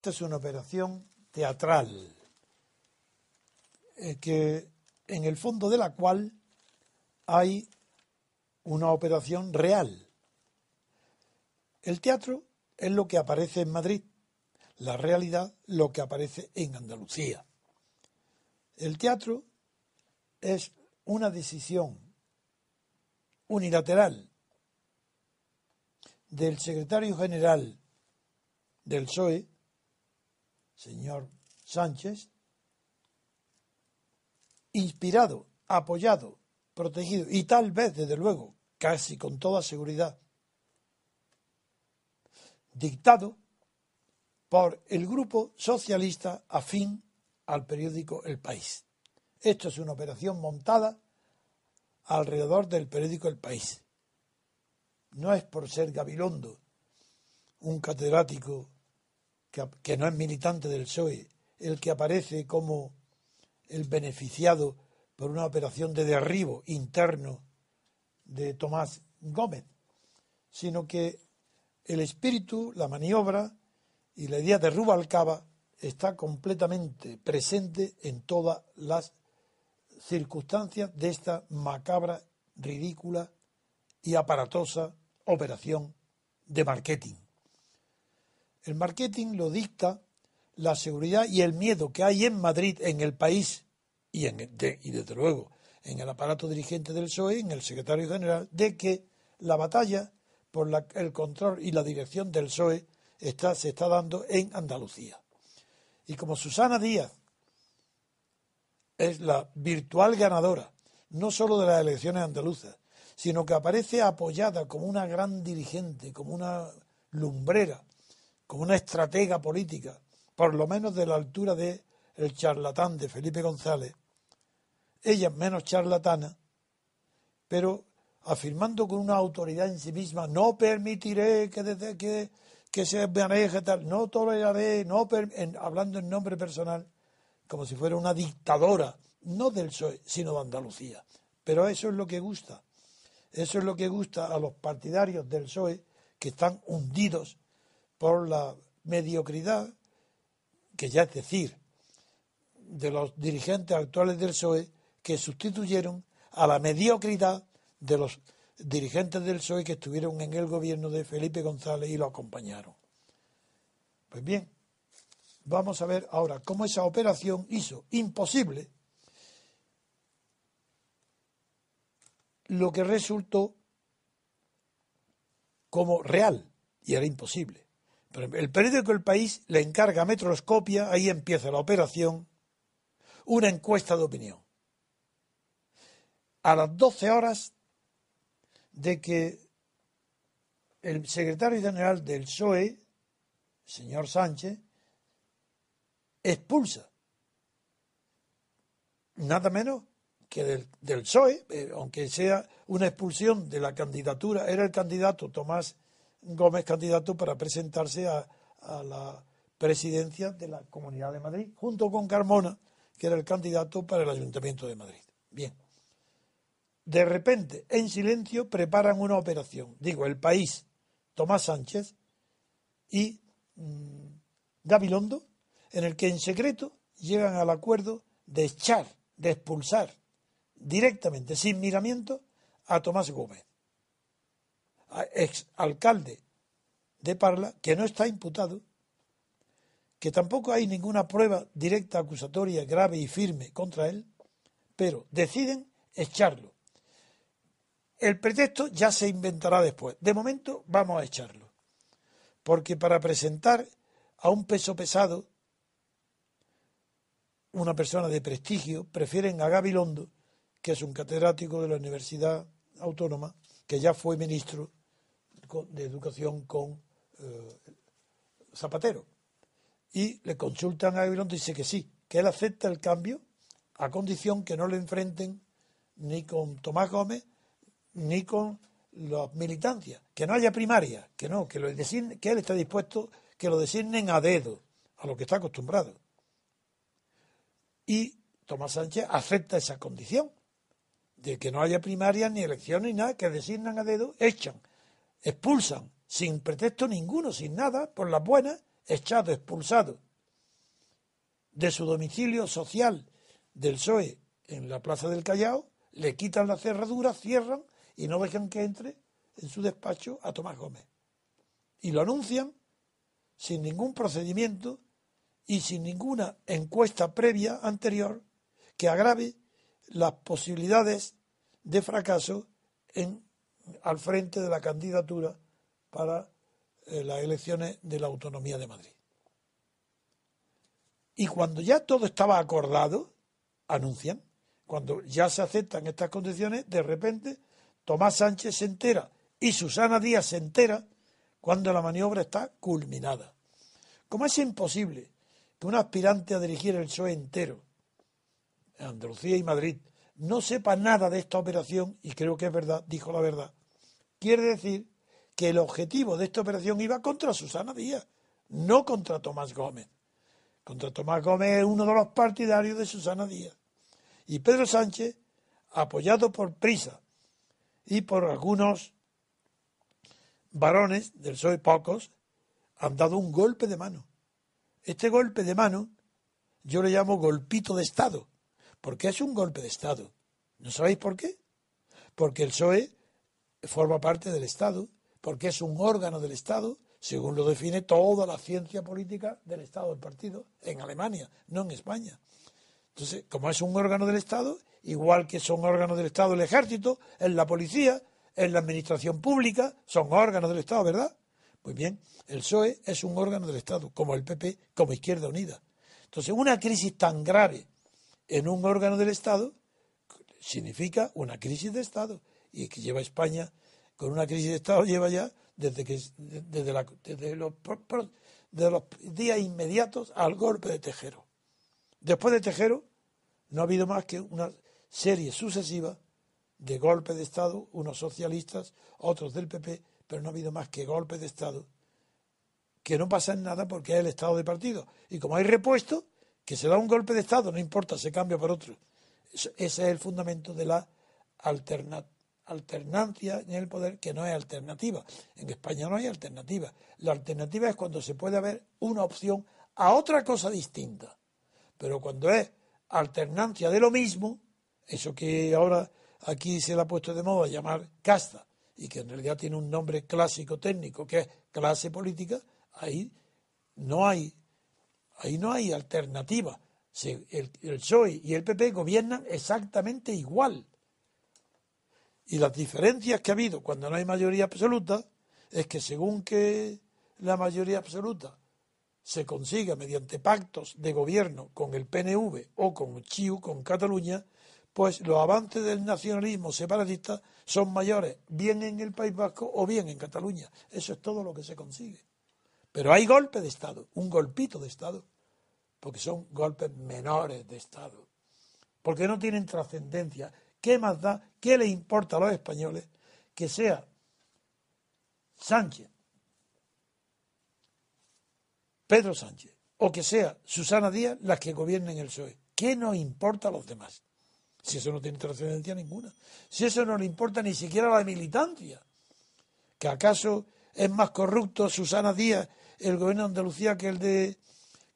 Esta es una operación teatral, eh, que, en el fondo de la cual hay una operación real. El teatro es lo que aparece en Madrid, la realidad lo que aparece en Andalucía. El teatro es una decisión unilateral del secretario general del PSOE señor Sánchez, inspirado, apoyado, protegido y tal vez, desde luego, casi con toda seguridad, dictado por el grupo socialista afín al periódico El País. Esto es una operación montada alrededor del periódico El País. No es por ser Gabilondo, un catedrático que, no es militante del PSOE, el que aparece como el beneficiado por una operación de derribo interno de Tomás Gómez, sino que el espíritu, la maniobra y la idea de Rubalcaba está completamente presente en todas las circunstancias de esta macabra, ridícula y aparatosa operación de marketing. El marketing lo dicta la seguridad y el miedo que hay en Madrid, en el país y, desde luego en el aparato dirigente del PSOE, en el secretario general, de que la batalla por el control y la dirección del PSOE se está dando en Andalucía. Y como Susana Díaz es la virtual ganadora, no solo de las elecciones andaluzas, sino que aparece apoyada como una gran dirigente, como una lumbrera como una estratega política, por lo menos de la altura de el charlatán de Felipe González, ella menos charlatana, pero afirmando con una autoridad en sí misma, no permitiré que, desde que, que se maneje tal, no toleraré, no hablando en nombre personal, como si fuera una dictadora, no del PSOE, sino de Andalucía. Pero eso es lo que gusta. Eso es lo que gusta a los partidarios del PSOE que están hundidos por la mediocridad, que ya es decir, de los dirigentes actuales del PSOE, que sustituyeron a la mediocridad de los dirigentes del PSOE que estuvieron en el gobierno de Felipe González y lo acompañaron. Pues bien, vamos a ver ahora cómo esa operación hizo imposible lo que resultó como real y era imposible. El periódico El País le encarga a Metroscopia, ahí empieza la operación, una encuesta de opinión. A las 12 horas de que el secretario general del PSOE, señor Sánchez, expulsa nada menos que del, del PSOE, eh, aunque sea una expulsión de la candidatura, era el candidato Tomás Gómez candidato para presentarse a, la presidencia de la Comunidad de Madrid, junto con Carmona, que era el candidato para el Ayuntamiento de Madrid. Bien. De repente, en silencio, preparan una operación. Digo, el país, Tomás Sánchez y mm, Gabilondo, en el que en secreto llegan al acuerdo de echar, de expulsar directamente, sin miramiento, a Tomás Gómez ex alcalde de Parla, que no está imputado, que tampoco hay ninguna prueba directa acusatoria grave y firme contra él, pero deciden echarlo. El pretexto ya se inventará después. De momento vamos a echarlo. Porque para presentar a un peso pesado, una persona de prestigio, prefieren a Gabilondo, que es un catedrático de la Universidad Autónoma, que ya fue ministro de Educación con eh, Zapatero. Y le consultan a Gabilondo y dice que sí, que él acepta el cambio a condición que no le enfrenten ni con Tomás Gómez ni con las militancias, que no haya primaria, que no, que, lo que él está dispuesto que lo designen a dedo, a lo que está acostumbrado. Y Tomás Sánchez acepta esa condición de que no haya primaria ni elecciones ni nada, que designan a dedo, echan expulsan sin pretexto ninguno, sin nada, por las buenas, echado, expulsado de su domicilio social del PSOE en la Plaza del Callao, le quitan la cerradura, cierran y no dejan que entre en su despacho a Tomás Gómez. Y lo anuncian sin ningún procedimiento y sin ninguna encuesta previa anterior que agrave las posibilidades de fracaso en al frente de la candidatura para eh, las elecciones de la Autonomía de Madrid. Y cuando ya todo estaba acordado, anuncian, cuando ya se aceptan estas condiciones, de repente Tomás Sánchez se entera y Susana Díaz se entera cuando la maniobra está culminada. ¿Cómo es imposible que un aspirante a dirigir el PSOE entero, Andalucía y Madrid, no sepa nada de esta operación, y creo que es verdad, dijo la verdad, quiere decir que el objetivo de esta operación iba contra Susana Díaz, no contra Tomás Gómez. Contra Tomás Gómez es uno de los partidarios de Susana Díaz. Y Pedro Sánchez, apoyado por Prisa y por algunos varones del Soy pocos, han dado un golpe de mano. Este golpe de mano yo le llamo golpito de Estado porque es un golpe de Estado. ¿No sabéis por qué? Porque el PSOE forma parte del Estado, porque es un órgano del Estado, según lo define toda la ciencia política del Estado del partido, en Alemania, no en España. Entonces, como es un órgano del Estado, igual que son órganos del Estado el ejército, en la policía, en la administración pública, son órganos del Estado, ¿verdad? Muy bien, el PSOE es un órgano del Estado, como el PP, como Izquierda Unida. Entonces, una crisis tan grave en un órgano del Estado significa una crisis de Estado y que lleva España con una crisis de Estado lleva ya desde que desde, los, los días inmediatos al golpe de Tejero. Después de Tejero no ha habido más que una serie sucesiva de golpes de Estado, unos socialistas, otros del PP, pero no ha habido más que golpes de Estado que no pasan nada porque es el Estado de partido. Y como hay repuesto, que se da un golpe de Estado, no importa, se cambia por otro. Ese es el fundamento de la alternancia en el poder, que no es alternativa. En España no hay alternativa. La alternativa es cuando se puede haber una opción a otra cosa distinta. Pero cuando es alternancia de lo mismo, eso que ahora aquí se le ha puesto de moda llamar casta, y que en realidad tiene un nombre clásico técnico, que es clase política, ahí no hay Ahí no hay alternativa. el, PSOE y el PP gobiernan exactamente igual. Y las diferencias que ha habido cuando no hay mayoría absoluta es que según que la mayoría absoluta se consiga mediante pactos de gobierno con el PNV o con Chiu, con Cataluña, pues los avances del nacionalismo separatista son mayores, bien en el País Vasco o bien en Cataluña. Eso es todo lo que se consigue. Pero hay golpe de Estado, un golpito de Estado, porque son golpes menores de Estado, porque no tienen trascendencia. ¿Qué más da? ¿Qué le importa a los españoles que sea Sánchez, Pedro Sánchez, o que sea Susana Díaz las que gobiernen el PSOE? ¿Qué nos importa a los demás? Si eso no tiene trascendencia ninguna. Si eso no le importa ni siquiera a la militancia. ¿Que acaso es más corrupto Susana Díaz el gobierno de Andalucía que el de,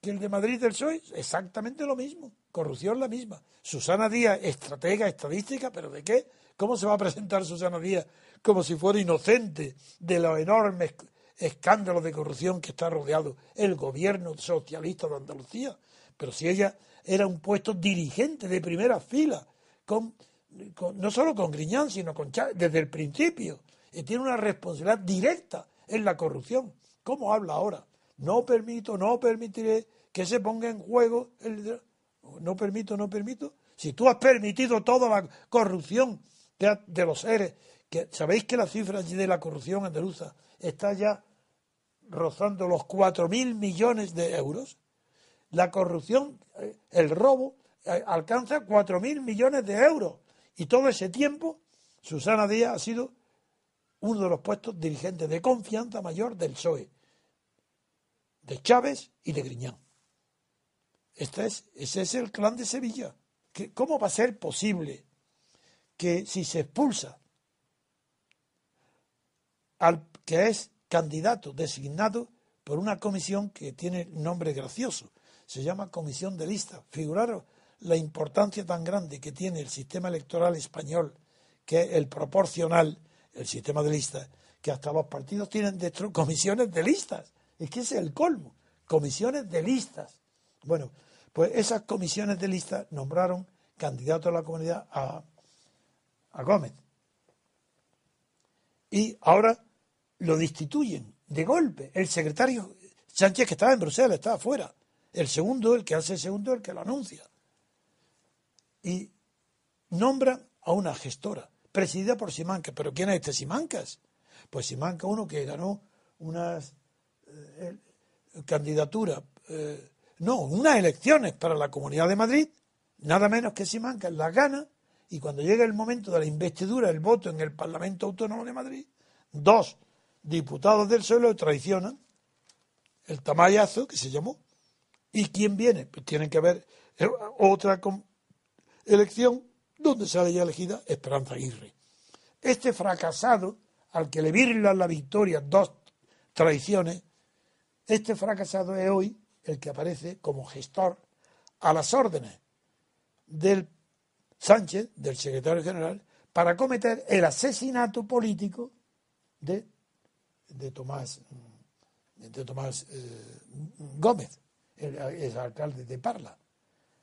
que el de Madrid del PSOE, exactamente lo mismo, corrupción la misma. Susana Díaz, estratega, estadística, pero ¿de qué? ¿Cómo se va a presentar Susana Díaz como si fuera inocente de los enormes escándalos de corrupción que está rodeado el gobierno socialista de Andalucía? Pero si ella era un puesto dirigente de primera fila, no solo con Griñán, sino con Chávez, desde el principio, y tiene una responsabilidad directa en la corrupción. ¿Cómo habla ahora? No permito, no permitiré que se ponga en juego el... No permito, no permito. Si tú has permitido toda la corrupción de, los seres, que sabéis que la cifra de la corrupción andaluza está ya rozando los 4.000 millones de euros. La corrupción, eh, el robo, eh, alcanza 4.000 millones de euros. Y todo ese tiempo, Susana Díaz ha sido uno de los puestos dirigentes de confianza mayor del PSOE de Chávez y de Griñán. Este es, ese es el clan de Sevilla. ¿Cómo va a ser posible que si se expulsa al que es candidato designado por una comisión que tiene nombre gracioso, se llama comisión de lista. Figuraros la importancia tan grande que tiene el sistema electoral español, que es el proporcional, el sistema de lista, que hasta los partidos tienen comisiones de listas. Es que ese es el colmo. Comisiones de listas. Bueno, pues esas comisiones de listas nombraron candidato a la comunidad a, Gómez. Y ahora lo destituyen de golpe. El secretario Sánchez, que estaba en Bruselas, estaba afuera. El segundo, el que hace el segundo, el que lo anuncia. Y nombran a una gestora, presidida por Simancas. ¿Pero quién es este Simancas? Pues Simancas, uno que ganó unas eh, candidatura, eh, no, unas elecciones para la Comunidad de Madrid, nada menos que si mancan las ganas y cuando llega el momento de la investidura, el voto en el Parlamento Autónomo de Madrid, dos diputados del suelo traicionan el tamayazo que se llamó. ¿Y quién viene? Pues tiene que haber eh, otra elección donde sale ya elegida Esperanza Aguirre. Este fracasado, al que le virla la victoria dos traiciones, este fracasado es hoy el que aparece como gestor a las órdenes del Sánchez, del secretario general, para cometer el asesinato político de, de Tomás, de Tomás eh, Gómez, el, alcalde de Parla.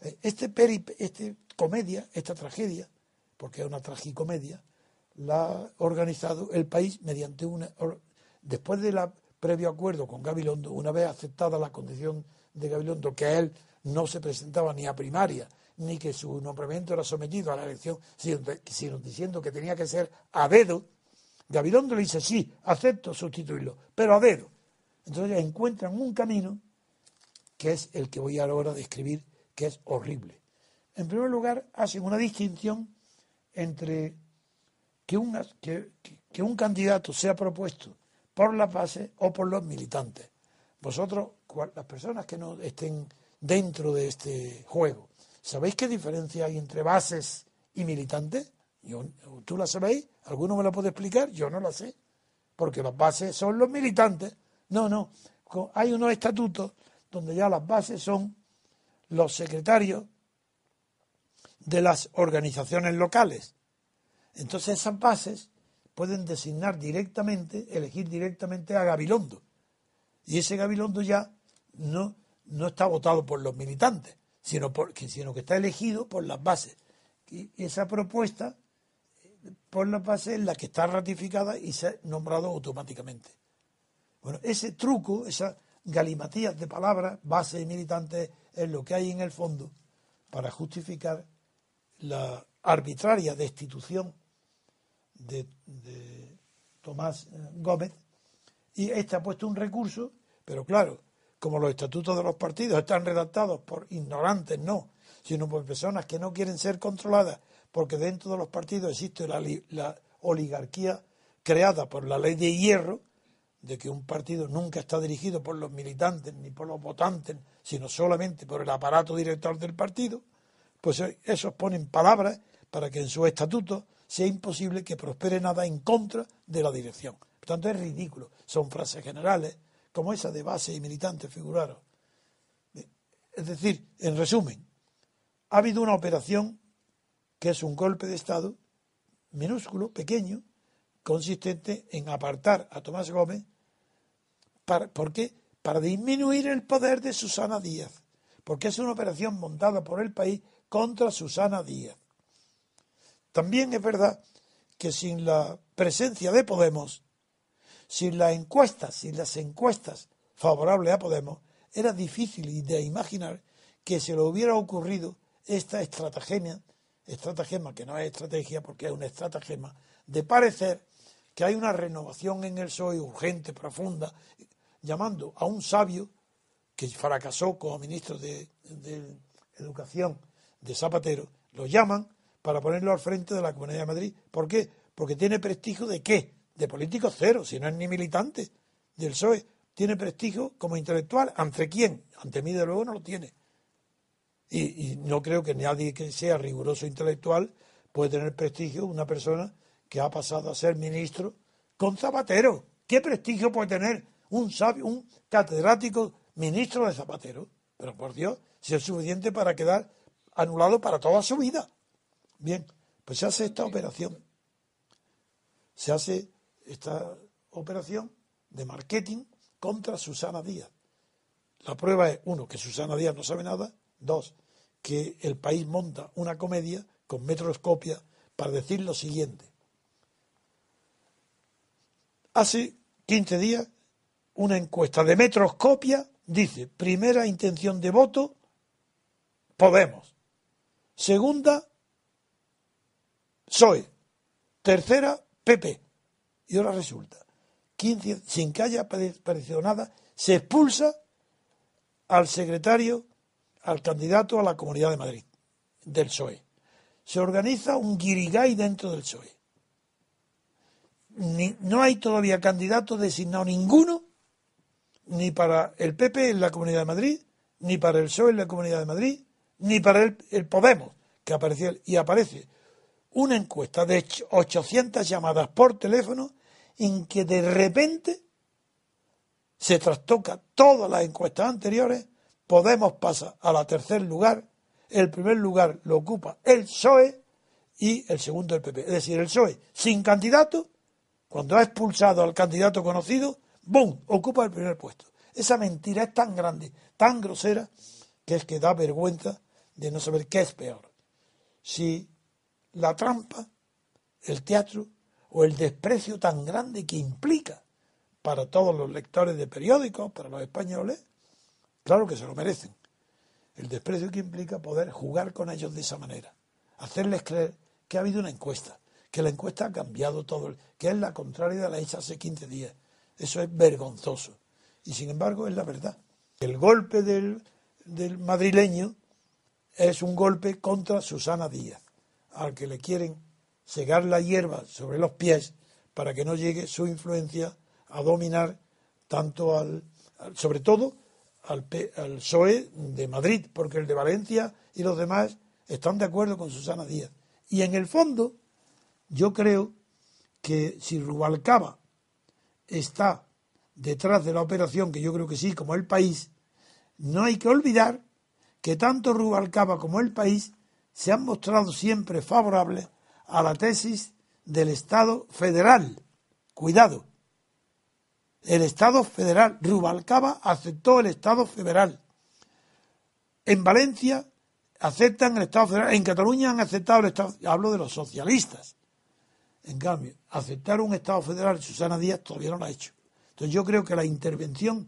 Eh, este, este comedia, esta tragedia, porque es una tragicomedia, la ha organizado el país mediante una después de la previo acuerdo con Gabilondo, una vez aceptada la condición de Gabilondo, que él no se presentaba ni a primaria, ni que su nombramiento era sometido a la elección, sino, diciendo que tenía que ser a dedo, Gabilondo le dice, sí, acepto sustituirlo, pero a dedo. Entonces encuentran un camino que es el que voy ahora a describir, que es horrible. En primer lugar, hacen una distinción entre que, que un candidato sea propuesto por las bases o por los militantes. Vosotros, las personas que no estén dentro de este juego, ¿sabéis qué diferencia hay entre bases y militantes? ¿Tú la sabéis? ¿Alguno me la puede explicar? Yo no la sé, porque las bases son los militantes. No, no, hay unos estatutos donde ya las bases son los secretarios de las organizaciones locales. Entonces esas bases pueden designar directamente, elegir directamente a Gabilondo. Y ese Gabilondo ya no, no está votado por los militantes, sino, por, sino que está elegido por las bases. Y esa propuesta por las bases es la que está ratificada y se ha nombrado automáticamente. Bueno, ese truco, esa galimatías de palabras, base y militantes, es lo que hay en el fondo para justificar la arbitraria destitución de, Tomás eh, Gómez, y este ha puesto un recurso, pero claro, como los estatutos de los partidos están redactados por ignorantes, no, sino por personas que no quieren ser controladas, porque dentro de los partidos existe la, la, oligarquía creada por la ley de hierro, de que un partido nunca está dirigido por los militantes ni por los votantes, sino solamente por el aparato director del partido, pues eh, esos ponen palabras para que en sus estatutos sea imposible que prospere nada en contra de la dirección. Por tanto, es ridículo. Son frases generales, como esa de base y militante, figuraros. Es decir, en resumen, ha habido una operación que es un golpe de Estado minúsculo, pequeño, consistente en apartar a Tomás Gómez. ¿Por qué? Para disminuir el poder de Susana Díaz. Porque es una operación montada por el país contra Susana Díaz. También es verdad que sin la presencia de Podemos, sin las encuestas, sin las encuestas favorables a Podemos, era difícil de imaginar que se le hubiera ocurrido esta estratagema, estratagema que no es estrategia porque es una estratagema, de parecer que hay una renovación en el PSOE urgente, profunda, llamando a un sabio que fracasó como ministro de, de Educación de Zapatero, lo llaman para ponerlo al frente de la Comunidad de Madrid. ¿Por qué? Porque tiene prestigio de qué? De político cero, si no es ni militante del PSOE. Tiene prestigio como intelectual. ¿Ante quién? Ante mí, de luego, no lo tiene. Y, no creo que nadie que sea riguroso intelectual puede tener prestigio una persona que ha pasado a ser ministro con Zapatero. ¿Qué prestigio puede tener un sabio, un catedrático ministro de Zapatero? Pero por Dios, si es suficiente para quedar anulado para toda su vida. Bien, pues se hace esta operación. Se hace esta operación de marketing contra Susana Díaz. La prueba es, uno, que Susana Díaz no sabe nada. Dos, que el país monta una comedia con metroscopia para decir lo siguiente. Hace 15 días, una encuesta de metroscopia dice, primera intención de voto, Podemos. Segunda, PSOE. Tercera, PP. Y ahora resulta, sin que haya aparecido nada, se expulsa al secretario, al candidato a la Comunidad de Madrid, del PSOE. Se organiza un guirigay dentro del PSOE. no hay todavía candidato designado ninguno, ni para el PP en la Comunidad de Madrid, ni para el PSOE en la Comunidad de Madrid, ni para el, Podemos, que apareció y aparece una encuesta de 800 llamadas por teléfono en que de repente se trastoca todas las encuestas anteriores, Podemos pasa a la tercer lugar, el primer lugar lo ocupa el PSOE y el segundo el PP. Es decir, el PSOE sin candidato, cuando ha expulsado al candidato conocido, ¡boom!, ocupa el primer puesto. Esa mentira es tan grande, tan grosera, que es que da vergüenza de no saber qué es peor. Si la trampa, el teatro o el desprecio tan grande que implica para todos los lectores de periódicos, para los españoles, claro que se lo merecen. El desprecio que implica poder jugar con ellos de esa manera, hacerles creer que ha habido una encuesta, que la encuesta ha cambiado todo, que es la contraria de la hecha hace 15 días. Eso es vergonzoso. Y sin embargo es la verdad. El golpe del, del madrileño es un golpe contra Susana Díaz al que le quieren segar la hierba sobre los pies para que no llegue su influencia a dominar tanto al, sobre todo al, al PSOE de Madrid, porque el de Valencia y los demás están de acuerdo con Susana Díaz. Y en el fondo, yo creo que si Rubalcaba está detrás de la operación, que yo creo que sí, como el país, no hay que olvidar que tanto Rubalcaba como el país se han mostrado siempre favorables a la tesis del Estado federal. Cuidado. El Estado federal. Rubalcaba aceptó el Estado federal. En Valencia aceptan el Estado federal. En Cataluña han aceptado el Estado. Hablo de los socialistas. En cambio, aceptar un Estado federal, Susana Díaz todavía no lo ha hecho. Entonces yo creo que la intervención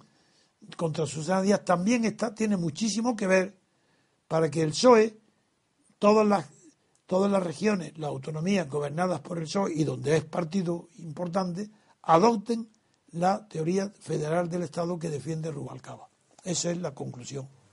contra Susana Díaz también está, tiene muchísimo que ver para que el PSOE todas las, todas las regiones, las autonomías gobernadas por el PSOE y donde es partido importante, adopten la teoría federal del Estado que defiende Rubalcaba. Esa es la conclusión.